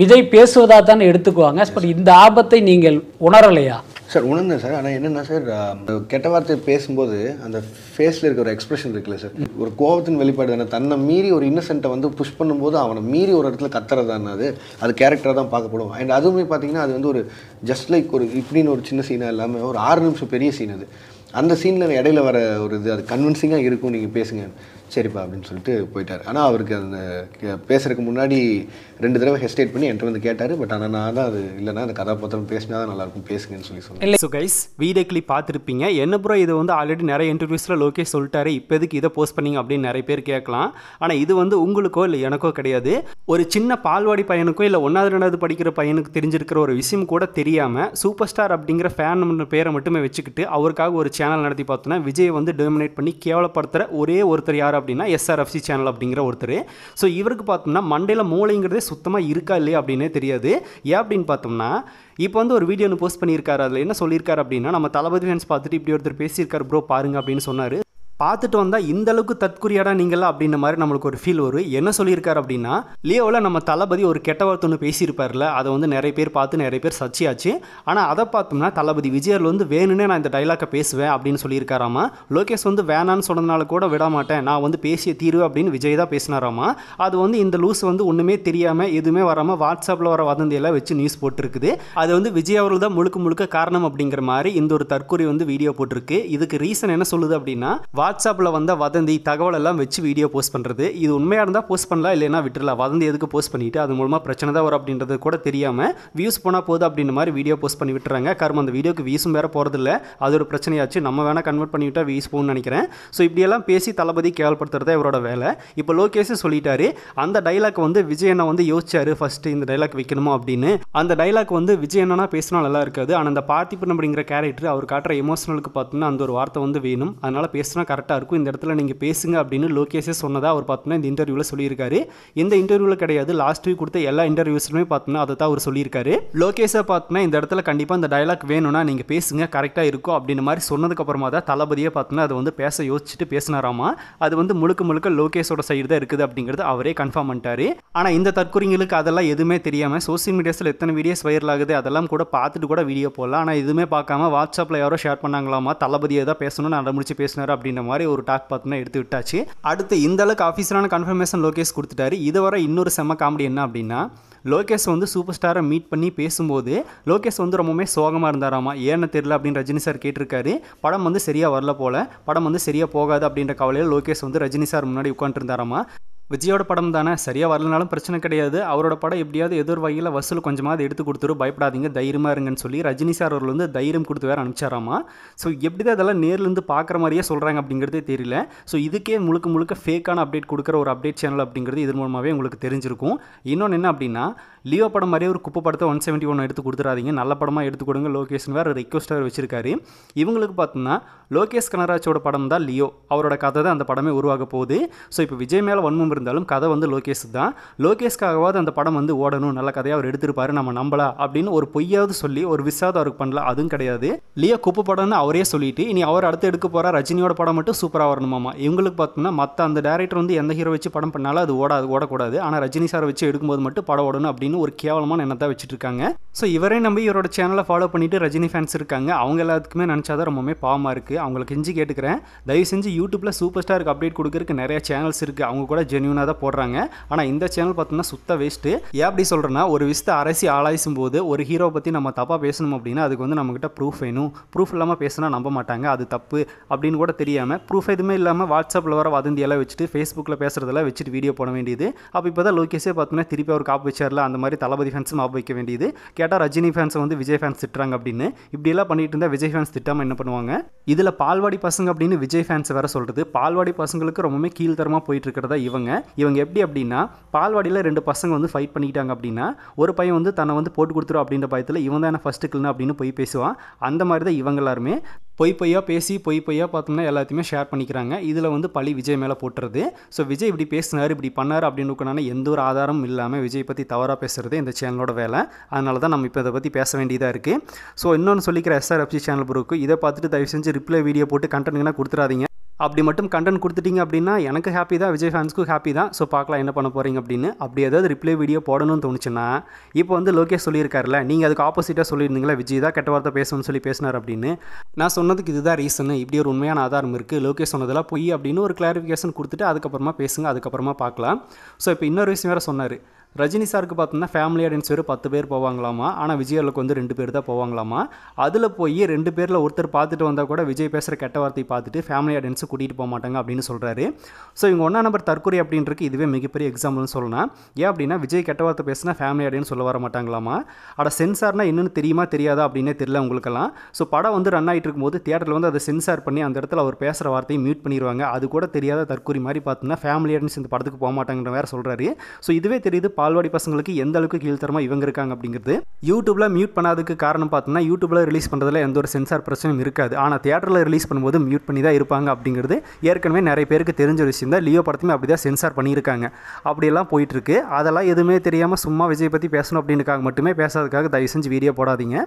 விஜய் பேசுவதாக தானே எடுத்துக்குவாங்க பட் இந்த ஆபத்தை நீங்கள் உணரலையா சார் உணர்ந்தேன் சார் ஆனால் என்னென்னா சார் கெட்ட வார்த்தை பேசும்போது அந்த ஃபேஸில் இருக்க ஒரு எக்ஸ்பிரஷன் இருக்குல்ல சார் ஒரு கோபத்தின் வெளிப்பாடு தானே தன்னை மீறி ஒரு இன்னசென்ட்டை வந்து புஷ் பண்ணும்போது அவனை மீறி ஒரு இடத்துல கத்துறதான அது அது கேரக்டராக தான் பார்க்கப்படும் அண்ட் அதுவுமே பார்த்தீங்கன்னா அது வந்து ஒரு ஜஸ்ட் லைக் ஒரு இப்படின்னு ஒரு சின்ன சீனாக இல்லாமல் ஒரு ஆறு நிமிஷம் பெரிய சீன் அது அந்த சீனில் இடையில வர ஒரு இது அது கன்வின்சிங்காக இருக்கும் நீங்கள் பேசுங்க சரிப்பா அப்படின்னு சொல்லிட்டு போயிட்டார் ஆனால் அவருக்கு அந்த பேசுறதுக்கு முன்னாடி ரெண்டு தடவை ஹெஸ்டேட் பண்ணி என்கிட்ட வந்து கேட்டார் பட் ஆனால் நான் தான் அது இல்லைன்னா அந்த கதாபாத்திரம் பேசினா தான் நல்லாயிருக்கும் பேசுங்கன்னு சொல்லி சொன்னேன் இல்லை ஸோ கைஸ் வீடியோ கிளி பார்த்துருப்பீங்க என்ன ப்ரோ இது வந்து ஆல்ரெடி நிறைய இன்டர்வியூஸில் லோகேஷ் சொல்லிட்டாரு இப்போ எதுக்கு இதை போஸ்ட் பண்ணிங்க அப்படின்னு நிறைய பேர் கேட்கலாம் ஆனால் இது வந்து உங்களுக்கோ இல்லை எனக்கோ கிடையாது ஒரு சின்ன பால்வாடி பையனுக்கோ இல்லை ஒன்றாவது ரெண்டாவது படிக்கிற பையனுக்கு தெரிஞ்சிருக்கிற ஒரு விஷயம் கூட தெரியாமல் சூப்பர் ஸ்டார் அப்படிங்கிற ஃபேன் பேரை மட்டுமே வச்சுக்கிட்டு அவருக்காக ஒரு சேனல் நடத்தி பார்த்தோன்னா விஜய் வந்து டோமினேட் பண்ணி கேவலப்படுத்துகிற ஒரே ஒருத்தர் யார் அப்படின்னா எஸ்ஆர்எஃப்சி சேனல் அப்படிங்கிற ஒருத்தர் ஸோ இவருக்கு பார்த்தோம்னா மண்டையில் மூளைங்கிறதே சுத்தமாக இருக்கா இல்லையா அப்படின்னே தெரியாது ஏன் அப்படின்னு பார்த்தோம்னா இப்போ வந்து ஒரு வீடியோ ஒன்று போஸ்ட் பண்ணியிருக்காரு அதில் என்ன சொல்லியிருக்காரு அப்படின்னா நம்ம தளபதி ஃபேன்ஸ் பார்த்துட்டு இப்படி ஒருத்தர் பேசியிருக்காரு ப்ரோ பாருங்க அப்படின்னு சொன்னார் பார்த்துட்டு வந்தால் இந்த அளவுக்கு தற்கொரியாடா நீங்கள் அப்படின்ற மாதிரி நம்மளுக்கு ஒரு ஃபீல் வரும் என்ன சொல்லியிருக்காரு அப்படின்னா லியோவில் நம்ம தளபதி ஒரு கெட்ட வார்த்தை ஒன்று பேசியிருப்பார்ல அதை வந்து நிறைய பேர் பார்த்து நிறைய பேர் சர்ச்சையாச்சு ஆனால் அதை பார்த்தோம்னா தளபதி விஜயர் வந்து வேணும்னே நான் இந்த டைலாக்கை பேசுவேன் அப்படின்னு சொல்லியிருக்காராமா லோகேஷ் வந்து வேணான்னு சொன்னதுனால கூட விட மாட்டேன் நான் வந்து பேசிய தீர்வு அப்படின்னு விஜய் தான் பேசினாராமா அது வந்து இந்த லூஸ் வந்து ஒன்றுமே தெரியாமல் எதுவுமே வராமல் வாட்ஸ்அப்பில் வர வதந்தியெல்லாம் வச்சு நியூஸ் போட்டிருக்குது அது வந்து விஜய் அவர்கள் தான் முழுக்க முழுக்க காரணம் அப்படிங்கிற மாதிரி இந்த ஒரு தற்கொலை வந்து வீடியோ போட்டிருக்கு இதுக்கு ரீசன் என்ன சொல்லுது அப்படின்னா வாட்ஸ்அப்பில் வந்த வதந்தி தகவலெல்லாம் வச்சு வீடியோ போஸ்ட் பண்ணுறது இது உண்மையாக இருந்தால் போஸ்ட் பண்ணலாம் இல்லைனா விட்டுறலாம் வதந்தி எதுக்கு போஸ்ட் பண்ணிவிட்டு அது மூலமாக பிரச்சனை தான் வரும் அப்படின்றது கூட தெரியாமல் வியூஸ் போனால் போதும் அப்படின்ற மாதிரி வீடியோ போஸ்ட் பண்ணி விட்டுறாங்க காரணம் அந்த வீடியோக்கு வியூஸும் வேறு போகிறதில்ல அது ஒரு பிரச்சனையாச்சு நம்ம வேணால் கன்வெர்ட் பண்ணிவிட்டால் வியூஸ் போகணும்னு நினைக்கிறேன் ஸோ இப்படியெல்லாம் பேசி தளபதி கேவல்படுத்துறது இவரோட வேலை இப்போ லோகேஷே சொல்லிட்டாரு அந்த டைலாக் வந்து விஜய் வந்து யோசிச்சாரு ஃபஸ்ட்டு இந்த டைலாக் வைக்கணுமா அப்படின்னு அந்த டைலாக் வந்து விஜய் என்னன்னா பேசினா நல்லா இருக்காது ஆனால் அந்த பார்த்திபன் அப்படிங்கிற கேரக்டர் அவர் காட்டுற எமோஷனலுக்கு பார்த்தீங்கன்னா அந்த ஒரு வார்த்தை வந்து வேணும் அதனால் பேசினா கரெக்டாக இருக்கும் இந்த இடத்துல நீங்கள் பேசுங்க அப்படின்னு லோகேஷே சொன்னதாக அவர் பார்த்தோம்னா இந்த இன்டர்வியூவில் சொல்லியிருக்காரு இந்த இன்டர்வியூவில் கிடையாது லாஸ்ட் வீக் கொடுத்த எல்லா இன்டர்வியூஸ்லுமே பார்த்தோம்னா அதை தான் அவர் சொல்லியிருக்காரு லோகேஷை பார்த்தோம்னா இந்த இடத்துல கண்டிப்பாக இந்த டைலாக் வேணும்னா நீங்கள் பேசுங்க கரெக்டாக இருக்கும் அப்படின்னு மாதிரி சொன்னதுக்கப்புறமா தான் தளபதியை பார்த்தோம்னா அதை வந்து பேச யோசிச்சுட்டு பேசினாராமா அது வந்து முழுக்க முழுக்க லோகேஷோட சைடு தான் இருக்குது அப்படிங்கிறது அவரே கன்ஃபார்ம் பண்ணிட்டாரு ஆனால் இந்த தற்கொலைங்களுக்கு அதெல்லாம் எதுவுமே தெரியாமல் சோசியல் மீடியாஸில் எத்தனை வீடியோஸ் வைரல் ஆகுது அதெல்லாம் கூட பார்த்துட்டு கூட வீடியோ போடலாம் ஆனால் எதுவுமே பார்க்காம வாட்ஸ்அப்பில் யாரோ ஷேர் பண்ணாங்களாமா தளபதியை தான் பேசணும்னு அடம் பேசினார் அப்படின்ற மாதிரி ஒரு டாக் பார்த்தோம்னா எடுத்து விட்டாச்சு அடுத்து இந்த அளவுக்கு ஆஃபீஸரான கன்ஃபர்மேஷன் லோகேஷ் கொடுத்துட்டாரு இதுவரை இன்னொரு செம்ம காமெடி என்ன அப்படின்னா லோகேஷ் வந்து சூப்பர் ஸ்டாரை மீட் பண்ணி பேசும்போது லோகேஷ் வந்து ரொம்பவுமே சோகமாக இருந்தாராமா ஏன்னு தெரியல அப்படின்னு ரஜினி சார் கேட்டிருக்காரு படம் வந்து சரியாக வரல போல் படம் வந்து சரியாக போகாது அப்படின்ற கவலையில் லோகேஷ் வந்து ரஜினி சார் முன்னாடி உட்காந்துருந்தாராமா விஜயோட படம் தானே சரியாக வரலனாலும் பிரச்சனை கிடையாது அவரோட படம் எப்படியாவது எதிர் வகையில் வசூல் கொஞ்சமாவது எடுத்து கொடுத்துரு பயப்படாதீங்க தைரியமாக இருங்கன்னு சொல்லி ரஜினி சார் அவர்கள் வந்து தைரியம் கொடுத்து வேறு அனுப்பிச்சாராமா ஸோ எப்படி தான் அதெல்லாம் நேர்லேருந்து பார்க்குற மாதிரியே சொல்கிறாங்க அப்படிங்கிறதே தெரியல ஸோ இதுக்கே முழுக்க முழுக்க ஃபேக்கான அப்டேட் கொடுக்குற ஒரு அப்டேட் சேனல் அப்படிங்கிறது இது மூலமாகவே உங்களுக்கு தெரிஞ்சிருக்கும் இன்னொன்று என்ன அப்படின்னா லியோ படம் மாதிரியே ஒரு குப்பை படத்தை ஒன் செவன்ட்டி ஒன் எடுத்து கொடுத்துறாதீங்க நல்ல படமாக எடுத்து கொடுங்க லோகேஷன் வேறு ரெக்வஸ்டாக வச்சிருக்காரு இவங்களுக்கு பார்த்தோம்னா லோகேஷ் கனராஜோட படம் தான் லியோ அவரோட கதை தான் அந்த படமே உருவாக போகுது ஸோ இப்போ விஜய் மேலே வன்மம் இருந்தாலும் கதை வந்து லோகேஷ் தான் லோகேஷ்காகவாவது அந்த படம் வந்து ஓடணும் நல்ல கதையாக அவர் எடுத்திருப்பாரு நம்ம நம்பலாம் அப்படின்னு ஒரு பொய்யாவது சொல்லி ஒரு விசாதம் அவருக்கு பண்ணலாம் அதுவும் கிடையாது லியோ குப்பு படம்னு அவரே சொல்லிட்டு இனி அவர் அடுத்து எடுக்க போகிற ரஜினியோட படம் மட்டும் சூப்பராக வரணுமாமா இவங்களுக்கு பார்த்தீங்கன்னா மற்ற அந்த டேரக்டர் வந்து எந்த ஹீரோ வச்சு படம் பண்ணாலும் அது ஓடாது ஓடக்கூடாது ஆனால் ரஜினி சார் வச்சு எடுக்கும்போது மட்டும் படம் ஓடணும் அப்படின்னு ஒரு கேவலமான எண்ணத்தை வச்சுட்டு இருக்காங்க ஸோ இவரே நம்பி இவரோட சேனலை ஃபாலோ பண்ணிட்டு ரஜினி ஃபேன்ஸ் இருக்காங்க அவங்க எல்லாத்துக்குமே நினச்சாதான் ரொம்பவுமே பாவமாக இருக்குது அவங்களுக்கு கெஞ்சி கேட்டுக்கிறேன் தயவு செஞ்சு யூடியூப்பில் சூப்பர் ஸ்டாருக்கு அப்டேட் கொடுக்கறதுக்கு நிறைய சேனல்ஸ் இருக்குது அவங்க கூட ஜெனி ஜென்யூனாக தான் போடுறாங்க ஆனால் இந்த சேனல் பார்த்தோம்னா சுத்த வேஸ்ட்டு ஏன் அப்படி சொல்கிறேன்னா ஒரு விஷயத்தை அரசி ஆளாய்சும் போது ஒரு ஹீரோ பற்றி நம்ம தப்பாக பேசணும் அப்படின்னா அதுக்கு வந்து நம்மக்கிட்ட ப்ரூஃப் வேணும் ப்ரூஃப் இல்லாமல் பேசினா நம்ப மாட்டாங்க அது தப்பு அப்படின்னு கூட தெரியாமல் ப்ரூஃப் எதுவுமே இல்லாமல் வாட்ஸ்அப்பில் வர வதந்தியெல்லாம் வச்சுட்டு ஃபேஸ்புக்கில் பேசுகிறதெல்லாம் வச்சுட்டு வீடியோ போட வேண்டியது அப்போ இப்போ தான் லோகேஷே பார்த்தோன்னா திருப்பி அவர் காப்பு வச்சார்ல அந்த மாதிரி தளபதி ஃபேன்ஸும் மாப் வைக்க வேண்டியது கேட்டால் ரஜினி ஃபேன்ஸை வந்து விஜய் ஃபேன்ஸ் திட்டுறாங்க அப்படின்னு இப்படியெல்லாம் பண்ணிட்டு இருந்தால் விஜய் ஃபேன்ஸ் திட்டாமல் என்ன பண்ணுவாங்க இதில் பால்வாடி பசங்க அப்படின்னு விஜய் ஃபேன்ஸ் வேறு சொல்கிறது பால்வாடி பசங்களுக்கு ரொம்பவுமே கீழ்த்தரமாக போயிட்டு இருக்கிறதா இவங்க இவங்க எப்படி அப்படின்னா பால்வாடியில் ரெண்டு பசங்க வந்து ஃபைட் பண்ணிக்கிட்டாங்க அப்படின்னா ஒரு பையன் வந்து தன்னை வந்து போட்டு கொடுத்துரும் அப்படின்ற பயத்தில் இவன் தான் ஃபஸ்ட்டு கிளினா அப்படின்னு போய் பேசுவான் அந்த மாதிரி தான் இவங்க எல்லாருமே பொய் பொய்யா பேசி பொய் பொய்யா பார்த்தோம்னா எல்லாத்தையுமே ஷேர் பண்ணிக்கிறாங்க இதில் வந்து பழி விஜய் மேலே போட்டுறது ஸோ விஜய் இப்படி பேசினார் இப்படி பண்ணார் அப்படின்னு எந்த ஒரு ஆதாரமும் இல்லாமல் விஜய் பற்றி தவறாக பேசுகிறது இந்த சேனலோட வேலை அதனால தான் நம்ம இப்போ இதை பற்றி பேச வேண்டியதாக இருக்குது ஸோ இன்னொன்று சொல்லிக்கிற எஸ்ஆர்எஃப்சி சேனல் ப்ரூக்கு இதை பார்த்துட்டு தயவு செஞ்சு ரிப்ளை வீடியோ போட்டு கண்டென்ட்னா கொடுத்துட்றாதீங்க அப்படி மட்டும் கண்டென்ட் கொடுத்துட்டிங்க அப்படின்னா எனக்கு ஹாப்பி தான் விஜய் ஃபேன்ஸ்க்கும் ஹாப்பி தான் ஸோ பார்க்கலாம் என்ன பண்ண போகிறீங்க அப்படின்னு அப்படி ஏதாவது ரிப்ளை வீடியோ போடணும்னு தோணுச்சுன்னா இப்போ வந்து லோகேஷ் சொல்லியிருக்காருல நீங்கள் அதுக்கு ஆப்போசிட்டாக சொல்லியிருந்தீங்களா விஜய் தான் கெட்ட வார்த்தை பேசணும்னு சொல்லி பேசினார் அப்படின்னு நான் சொன்னதுக்கு இதுதான் ரீசனு இப்படி ஒரு உண்மையான ஆதாரம் இருக்குது லோகேஷ் சொன்னதெல்லாம் பொய் அப்படின்னு ஒரு கிளாரிஃபிகேஷன் கொடுத்துட்டு அதுக்கப்புறமா பேசுங்க அதுக்கப்புறமா பார்க்கலாம் ஸோ இப்போ இன்னொரு விஷயம் வேறு சொன்னார் ரஜினி சாருக்கு பார்த்தோம்னா ஃபேமிலி ஆடியன்ஸ் வேறு பத்து பேர் போவாங்களாமா ஆனால் விஜயர்களுக்கு வந்து ரெண்டு பேர் தான் போவாங்களாமா அதில் போய் ரெண்டு பேரில் ஒருத்தர் பார்த்துட்டு வந்தால் கூட விஜய் பேசுகிற கெட்ட வார்த்தையை பார்த்துட்டு ஃபேமிலி ஆடியன்ஸு கூட்டிகிட்டு போக மாட்டாங்க அப்படின்னு சொல்கிறாரு ஸோ இவங்க ஒன்றா நம்பர் தற்கொலை அப்படின்றது இதுவே மிகப்பெரிய எக்ஸாம்பிள்னு சொல்லலாம் ஏன் அப்படின்னா விஜய் கெட்ட வார்த்தை பேசினா ஃபேமிலி ஆடியன்ஸ் சொல்ல வர மாட்டாங்களாமா அட சென்சார்னால் என்னென்னு தெரியுமா தெரியாதா அப்படின்னே தெரியல உங்களுக்கெல்லாம் ஸோ படம் வந்து ரன் ஆகிட்டு இருக்கும்போது தேட்டரில் வந்து அதை சென்சார் பண்ணி அந்த இடத்துல அவர் பேசுகிற வார்த்தையை மியூட் பண்ணிடுவாங்க அது கூட தெரியாத தற்கொலை மாதிரி பார்த்தோம்னா ஃபேமிலி ஆடியன்ஸ் இந்த படத்துக்கு போக மாட்டாங்கன்ற வேறு சொல்கிறாரு ஸோ இதுவே தெரியுது பால்வாடி பசங்களுக்கு எந்த அளவுக்கு கீழ்த்தரமாக இவங்க இருக்காங்க அப்படிங்கிறது யூடியூப்பில் மியூட் பண்ணாததுக்கு காரணம் பார்த்தோம்னா யூடியூப்ல ரிலீஸ் பண்ணுறதுல எந்த ஒரு சென்சார் பிரச்சனையும் இருக்காது ஆனால் தேட்டரில் ரிலீஸ் பண்ணும்போது மியூட் பண்ணி தான் இருப்பாங்க அப்படிங்கிறது ஏற்கனவே நிறைய பேருக்கு தெரிஞ்ச ஒரு விஷயம் தான் லியோ படத்தையுமே அப்படி தான் சென்சார் பண்ணியிருக்காங்க அப்படியெல்லாம் போயிட்டுருக்கு அதெல்லாம் எதுவுமே தெரியாமல் சும்மா விஜய் பற்றி பேசணும் அப்படின்னுக்காக மட்டுமே பேசாததுக்காக தயவு செஞ்சு வீடியோ போடாதீங்க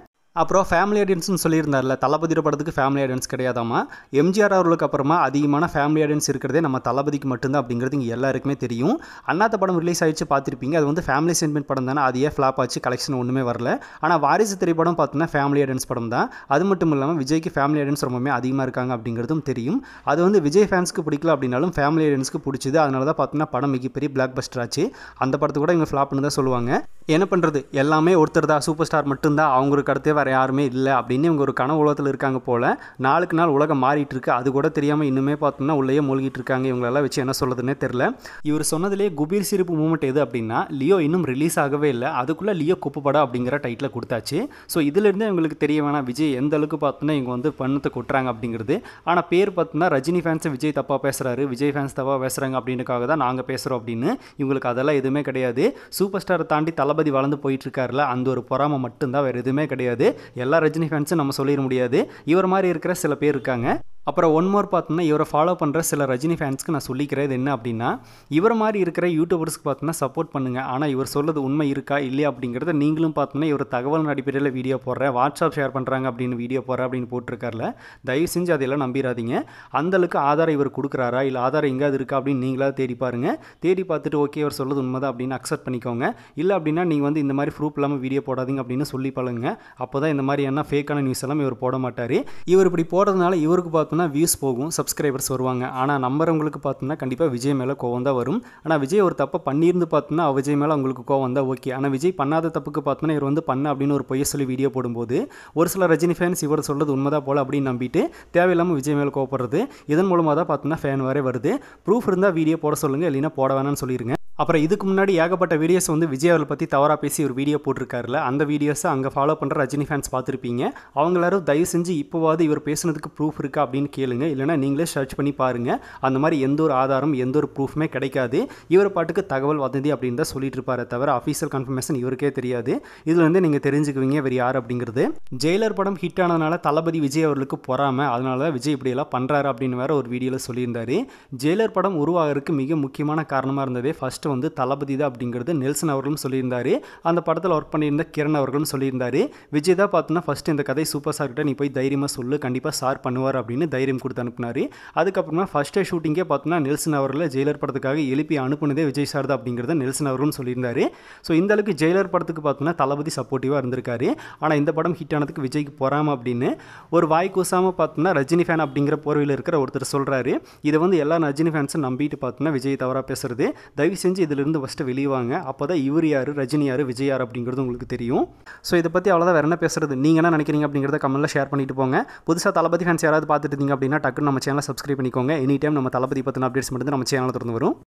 அப்புறம் ஃபேமிலி ஆடியன்ஸ்னு சொல்லியிருந்தார்ல தளபதி படத்துக்கு ஃபேமிலி ஆடியன்ஸ் கிடையாதாமா எம்ஜிஆர் அவர்களுக்கு அப்புறமா அதிகமான ஃபேமிலி ஆடியன்ஸ் இருக்கிறதே நம்ம தளபதிக்கு மட்டும்தான் அப்படிங்கிறது இங்கே எல்லாருக்குமே தெரியும் அண்ணாத்த படம் ரிலீஸ் ஆகிடுச்சு பார்த்துருப்பீங்க அது வந்து ஃபேமிலி சென்டிமெண்ட் படம் தானே அதையே ஃப்ளாப் ஆச்சு கலெக்ஷன் ஒன்றுமே வரல ஆனால் வாரிசு திரைப்படம் பார்த்தீங்கன்னா ஃபேமிலி ஆடியன்ஸ் படம் தான் அது மட்டும் இல்லாமல் விஜய்க்கு ஃபேமிலி ஆடியன்ஸ் ரொம்பவே அதிகமாக இருக்காங்க அப்படிங்கிறதும் தெரியும் அது வந்து விஜய் ஃபேன்ஸ்க்கு பிடிக்கல அப்படின்னாலும் ஃபேமிலி ஆடியன்ஸ்க்கு பிடிச்சது அதனால தான் பார்த்தீங்கன்னா படம் மிகப்பெரிய பிளாக் பஸ்டர் ஆச்சு அந்த படத்தை கூட இவங்க ஃப்ளாப்னு தான் சொல்லுவாங்க என்ன பண்ணுறது எல்லாமே ஒருத்தர் தான் சூப்பர் ஸ்டார் மட்டும்தான் அவங்களுக்கு அடுத்தே வேற வேறு யாருமே இல்லை அப்படின்னு இவங்க ஒரு கனவு உலகத்தில் இருக்காங்க போல் நாளுக்கு நாள் உலகம் மாறிட்டு அது கூட தெரியாமல் இன்னுமே பார்த்தோம்னா உள்ளேயே மூழ்கிட்டு இருக்காங்க இவங்களெல்லாம் வச்சு என்ன சொல்கிறதுனே தெரில இவர் சொன்னதுலேயே குபீர் சிரிப்பு மூமெண்ட் எது அப்படின்னா லியோ இன்னும் ரிலீஸ் ஆகவே இல்லை அதுக்குள்ளே லியோ குப்பப்படம் அப்படிங்கிற டைட்டில் கொடுத்தாச்சு ஸோ இதுலேருந்து இவங்களுக்கு தெரிய வேணாம் விஜய் எந்த அளவுக்கு பார்த்தோன்னா இவங்க வந்து பண்ணத்தை கொட்டுறாங்க அப்படிங்கிறது ஆனால் பேர் பார்த்தோன்னா ரஜினி ஃபேன்ஸை விஜய் தப்பாக பேசுகிறாரு விஜய் ஃபேன்ஸ் தப்பாக பேசுகிறாங்க அப்படின்றக்காக தான் நாங்கள் பேசுகிறோம் அப்படின்னு இவங்களுக்கு அதெல்லாம் எதுவுமே கிடையாது சூப்பர் ஸ்டாரை தாண்டி தளபதி வளர்ந்து போயிட்டுருக்காருல அந்த ஒரு பொறாமை மட்டும்தான் வேறு எதுவுமே கிடையாது எல்லா ரஜினி ஃபேன்ஸும் நம்ம சொல்லிட முடியாது இவர் மாதிரி இருக்கிற சில பேர் இருக்காங்க அப்புறம் ஒன் மோர் பார்த்தோம்னா இவரை ஃபாலோ பண்ணுற சில ரஜினி ஃபேன்ஸ்க்கு நான் சொல்லிக்கிறது என்ன அப்படின்னா இவர் மாதிரி இருக்கிற யூடியூபர்ஸ்க்கு பார்த்தோம்னா சப்போர்ட் பண்ணுங்கள் ஆனால் இவர் சொல்கிறது உண்மை இருக்கா இல்லையா அப்படிங்கிறத நீங்களும் பார்த்தோம்னா இவர் தகவல் அடிப்படையில் வீடியோ போடுறேன் வாட்ஸ்அப் ஷேர் பண்ணுறாங்க அப்படின்னு வீடியோ போடுறேன் அப்படின்னு போட்டிருக்காருல தயவு செஞ்சு அதையெல்லாம் நம்பிடாதீங்க அந்தளவுக்கு ஆதாரம் இவர் கொடுக்குறாரா இல்லை ஆதாரம் எங்கேயாவது இருக்கா அப்படின்னு நீங்களாவது தேடி பாருங்கள் தேடி பார்த்துட்டு ஓகே இவர் சொல்கிறது உண்மை தான் அப்படின்னு அக்செப்ட் பண்ணிக்கோங்க இல்லை அப்படின்னா நீங்கள் வந்து இந்த மாதிரி ப்ரூஃப் இல்லாமல் வீடியோ போடாதீங்க அப்படின்னு சொல்லி பழங்க அப்போ தான் இந்த மாதிரி என்ன ஃபேக்கான நியூஸ் எல்லாம் இவர் போட மாட்டார் இவர் இப்படி போடுறதுனால இவருக்கு பார்த்தோம்னா வியூஸ் போகும் சப்ஸ்கிரைபர்ஸ் வருவாங்க ஆனால் நம்புறவங்களுக்கு பார்த்தோம்னா கண்டிப்பாக விஜய் மேலே கோவம் தான் வரும் ஆனால் விஜய் ஒரு தப்பை பண்ணியிருந்து பார்த்தோம்னா விஜய் மேலே அவங்களுக்கு கோவம் தான் ஓகே ஆனால் விஜய் பண்ணாத தப்புக்கு பார்த்தோம்னா இவர் வந்து பண்ண அப்படின்னு ஒரு பொய்ய சொல்லி வீடியோ போடும்போது ஒரு சில ரஜினி ஃபேன்ஸ் இவர் சொல்கிறது உண்மைதான் போல அப்படின்னு நம்பிட்டு தேவையில்லாமல் விஜய் மேலே கோவப்படுறது இதன் மூலமாக தான் பார்த்தோம்னா ஃபேன் வரே வருது ப்ரூஃப் இருந்தால் வீடியோ போட சொல்லுங்கள் இல்லைன்னா போட வேணாம்னு சொல்லிடுங்க அப்புறம் இதுக்கு முன்னாடி ஏகப்பட்ட வீடியோஸ் வந்து விஜய் அவர்களை பற்றி தவறாக பேசி ஒரு வீடியோ போட்டிருக்காருல அந்த வீடியோஸை அங்கே ஃபாலோ பண்ணுற ரஜினி ஃபேன்ஸ் பார்த்துருப்பீங்க அவங்க எல்லாரும் தயவு செஞ்சு இப்போவாது இவர் பேசுனதுக்கு ப்ரூஃப் இருக்கா அப்படின்னு கேளுங்க இல்லைனா நீங்களே சர்ச் பண்ணி பாருங்கள் அந்த மாதிரி எந்த ஒரு ஆதாரம் எந்த ஒரு ப்ரூஃப்மே கிடைக்காது இவர் பாட்டுக்கு தகவல் வதந்தி அப்படின்னு தான் சொல்லிட்டு இருப்பாரு தவிர அஃபீஷியல் கன்ஃபர்மேஷன் இவருக்கே தெரியாது இதில் வந்து நீங்கள் தெரிஞ்சுக்குவீங்க இவர் யார் அப்படிங்கிறது ஜெயிலர் படம் ஹிட் ஆனதுனால தளபதி விஜய் அவர்களுக்கு பொறாமல் அதனால தான் விஜய் இப்படியெல்லாம் பண்ணுறாரு அப்படின்னு வேற ஒரு வீடியோவில் சொல்லியிருந்தார் ஜெயிலர் படம் உருவாகிறதுக்கு மிக முக்கியமான காரணமாக இருந்ததே ஃபஸ்ட்டு நெக்ஸ்ட் வந்து தளபதி தான் அப்படிங்கிறது நெல்சன் அவர்களும் சொல்லியிருந்தார் அந்த படத்தில் ஒர்க் பண்ணியிருந்த கிரண் அவர்களும் சொல்லியிருந்தார் விஜய் தான் பார்த்தோன்னா ஃபஸ்ட்டு இந்த கதை சூப்பர் சார்கிட்ட நீ போய் தைரியமாக சொல்லு கண்டிப்பாக சார் பண்ணுவார் அப்படின்னு தைரியம் கொடுத்து அனுப்பினார் அதுக்கப்புறமா ஃபஸ்ட்டே ஷூட்டிங்கே பார்த்தோம்னா நெல்சன் அவர்கள் ஜெயிலர் படத்துக்காக எழுப்பி அனுப்புனதே விஜய் சார் தான் அப்படிங்கிறத நெல்சன் அவர்களும் சொல்லியிருந்தார் ஸோ இந்த அளவுக்கு ஜெயிலர் படத்துக்கு பார்த்தோன்னா தளபதி சப்போர்ட்டிவாக இருந்திருக்காரு ஆனால் இந்த படம் ஹிட் ஆனதுக்கு விஜய்க்கு போகாம அப்படின்னு ஒரு வாய் கூசாமல் பார்த்தோம்னா ரஜினி ஃபேன் அப்படிங்கிற போர்வையில் இருக்கிற ஒருத்தர் சொல்கிறாரு இதை வந்து எல்லா ரஜினி ஃபேன்ஸும் நம்பிட்டு பார்த்தோம்னா விஜய் தவறாக பேசுறது தயவு செஞ்சு தெரிஞ்சு இதிலிருந்து ஃபஸ்ட்டு வெளியுவாங்க அப்போ தான் இவர் யார் ரஜினி யார் விஜய் அப்படிங்கிறது உங்களுக்கு தெரியும் ஸோ இதை பற்றி அவ்வளோதான் வேறு என்ன பேசுறது நீங்கள் என்ன நினைக்கிறீங்க அப்படிங்கிறத கமெண்ட்டில் ஷேர் பண்ணிட்டு போங்க புதுசாக தளபதி ஃபேன்ஸ் யாராவது பார்த்துட்டு இருந்தீங்க அப்படின்னா டக்குன்னு நம்ம சேனலை சப்ஸ்கிரைப் பண்ணிக்கோங்க எனி டைம் நம்ம தளபதி பற்றின அப்டேட்ஸ் மட்டும் நம்ம சேனலில் திறந்து வரும்